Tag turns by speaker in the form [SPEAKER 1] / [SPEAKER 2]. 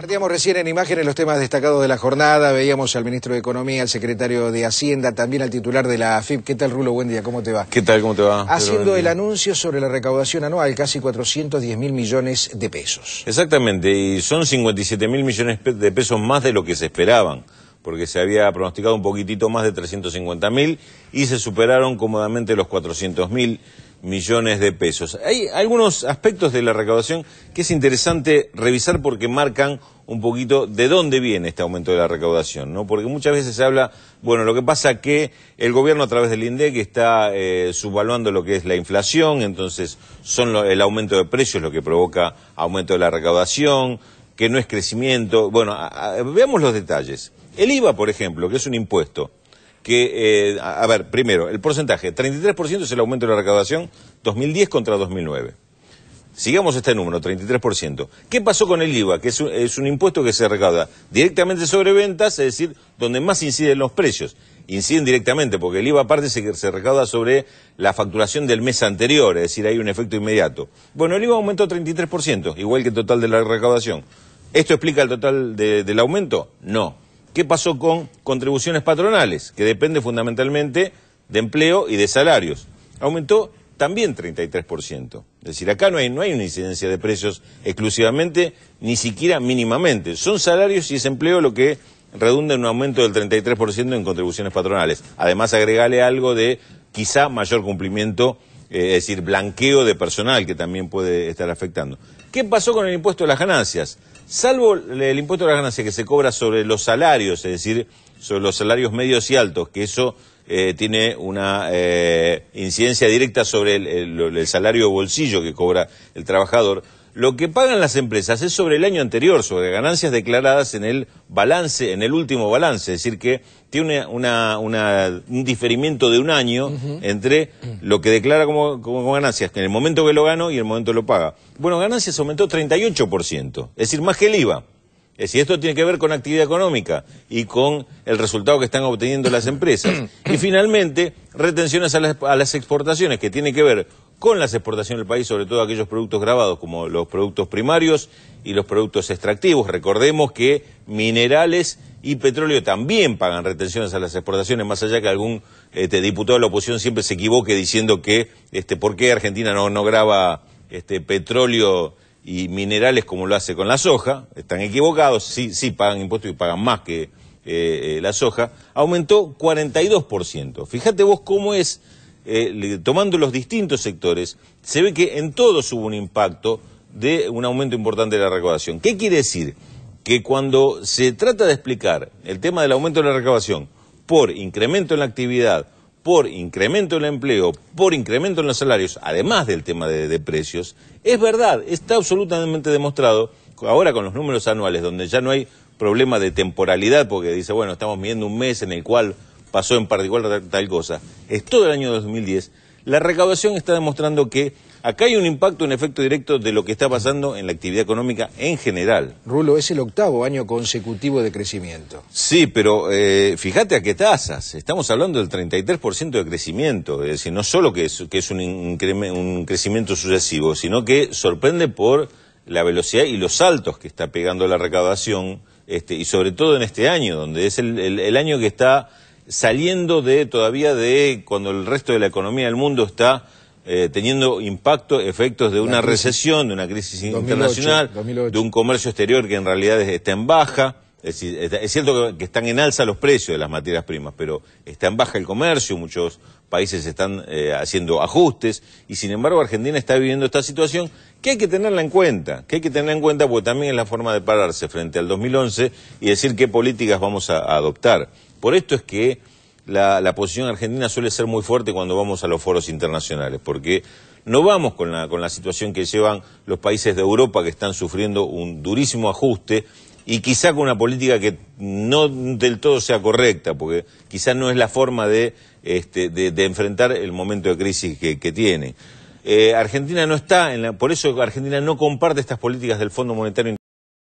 [SPEAKER 1] Partíamos recién en imágenes los temas destacados de la jornada, veíamos al ministro de Economía, al secretario de Hacienda, también al titular de la AFIP. ¿Qué tal, Rulo? Buen día, ¿cómo te va? ¿Qué tal, cómo te va? Haciendo el anuncio sobre la recaudación anual, casi 410 mil millones de pesos. Exactamente, y son 57 mil millones de pesos más de lo que se esperaban, porque se había pronosticado un poquitito más de 350 mil y se superaron cómodamente los 400 mil millones de pesos. Hay algunos aspectos de la recaudación que es interesante revisar porque marcan un poquito de dónde viene este aumento de la recaudación, ¿no? Porque muchas veces se habla, bueno, lo que pasa que el gobierno a través del INDEC está eh, subvaluando lo que es la inflación, entonces son el aumento de precios lo que provoca aumento de la recaudación, que no es crecimiento. Bueno, veamos los detalles. El IVA, por ejemplo, que es un impuesto, que, eh, a, ver, primero, el porcentaje, 33% es el aumento de la recaudación 2010 contra 2009. Sigamos este número, 33%. ¿Qué pasó con el IVA? Que es un, impuesto que se recauda directamente sobre ventas, es decir, donde más inciden los precios. Inciden directamente, porque el IVA aparte se, se recauda sobre la facturación del mes anterior, es decir, hay un efecto inmediato. Bueno, el IVA aumentó 33%, igual que el total de la recaudación. ¿Esto explica el total del aumento? No. ¿Qué pasó con contribuciones patronales, que depende fundamentalmente de empleo y de salarios? Aumentó también 33%. Es decir, acá no hay, no hay una incidencia de precios exclusivamente, ni siquiera mínimamente. Son salarios y es empleo lo que redunda en un aumento del 33% en contribuciones patronales. Además, agregale algo de quizá mayor cumplimiento, eh, es decir, blanqueo de personal que también puede estar afectando. ¿Qué pasó con el impuesto a las ganancias? salvo el impuesto a las ganancias que se cobra sobre los salarios, es decir, sobre los salarios medios y altos, que eso eh, tiene una eh, incidencia directa sobre el, el salario bolsillo que cobra el trabajador, lo que pagan las empresas es sobre el año anterior, sobre ganancias declaradas en el balance, en el último balance. Es decir, que tiene un diferimiento de un año entre lo que declara como, ganancias, en el momento que lo gano y el momento que lo paga. Bueno, ganancias aumentó 38%, es decir, más que el IVA. Es eh, decir, esto tiene que ver con actividad económica y con el resultado que están obteniendo las empresas. Y finalmente, retenciones a las, exportaciones, que tiene que ver con las exportaciones del país, sobre todo aquellos productos grabados como los productos primarios y los productos extractivos. Recordemos que minerales y petróleo también pagan retenciones a las exportaciones, más allá que algún este, diputado de la oposición siempre se equivoque diciendo que este, por qué Argentina no, graba este, petróleo y minerales como lo hace con la soja, están equivocados, sí, pagan impuestos y pagan más que eh, eh, la soja, aumentó 42%. Fíjate vos cómo es, eh, tomando los distintos sectores, se ve que en todos hubo un impacto de un aumento importante de la recaudación. ¿Qué quiere decir? Que cuando se trata de explicar el tema del aumento de la recaudación por incremento en la actividad, por incremento en el empleo, por incremento en los salarios, además del tema de, precios, es verdad, está absolutamente demostrado, ahora con los números anuales, donde ya no hay problema de temporalidad, porque dice, bueno, estamos midiendo un mes en el cual pasó en particular tal, tal cosa, es todo el año 2010, la recaudación está demostrando que acá hay un impacto, un efecto directo de lo que está pasando en la actividad económica en general. Rulo, es el octavo año consecutivo de crecimiento. Sí, pero eh, fíjate a qué tasas. Estamos hablando del 33% de crecimiento. Es decir, no solo que es, un, un crecimiento sucesivo, sino que sorprende por la velocidad y los saltos que está pegando la recaudación, este, y sobre todo en este año, donde es el año que está saliendo de todavía de cuando el resto de la economía del mundo está eh, teniendo impacto, efectos de una recesión, de una crisis internacional, de un comercio exterior que en realidad está en baja. Es, cierto que están en alza los precios de las materias primas, pero está en baja el comercio, muchos países están eh, haciendo ajustes y sin embargo Argentina está viviendo esta situación que hay que tenerla en cuenta, que hay que tenerla en cuenta porque también es la forma de pararse frente al 2011 y decir qué políticas vamos a adoptar. Por esto es que la, posición argentina suele ser muy fuerte cuando vamos a los foros internacionales, porque no vamos con la, con la situación que llevan los países de Europa que están sufriendo un durísimo ajuste y quizá con una política que no del todo sea correcta, porque quizá no es la forma de, este, enfrentar el momento de crisis que, tiene. Eh, argentina no está, en la, por eso Argentina no comparte estas políticas del Fondo Monetario